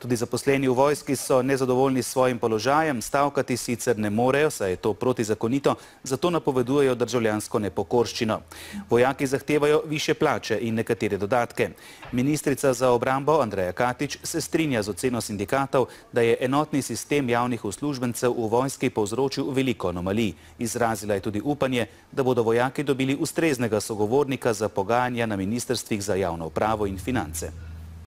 Tudi zaposleni v vojski so nezadovoljni s svojim položajem, stavkati sicer ne morejo, saj je to protizakonito, zato napovedujejo državljansko nepokorščino. Vojaki zahtevajo više plače in nekatere dodatke. Ministrica za obrambo Andreja Katič se strinja z oceno sindikatov, da je enotni sistem javnih uslužbencev v vojski povzročil veliko anomalij. Izrazila je tudi upanje, da bodo vojaki dobili ustreznega sogovornika za pogajanja na ministrstvih za javno upravo in finance.